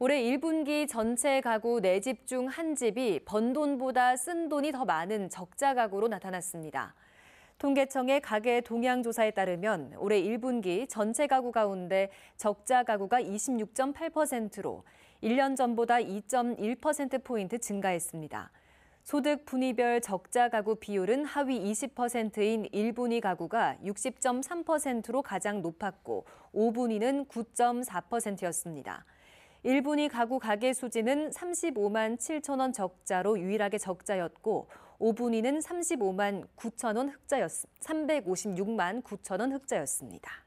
올해 1분기 전체 가구 4집 중 한 집이 번 돈보다 쓴 돈이 더 많은 적자 가구로 나타났습니다. 통계청의 가계 동향 조사에 따르면 올해 1분기 전체 가구 가운데 적자 가구가 26.8%로 1년 전보다 2.1%포인트 증가했습니다. 소득 분위별 적자 가구 비율은 하위 20%인 1분위 가구가 60.3%로 가장 높았고 5분위는 9.4%였습니다. 1분위 가구 가계 수지는 35만 7천 원 적자로 유일하게 적자였고 5분위는 35만 9천 원 흑자였, 356만 9천 원 흑자였습니다.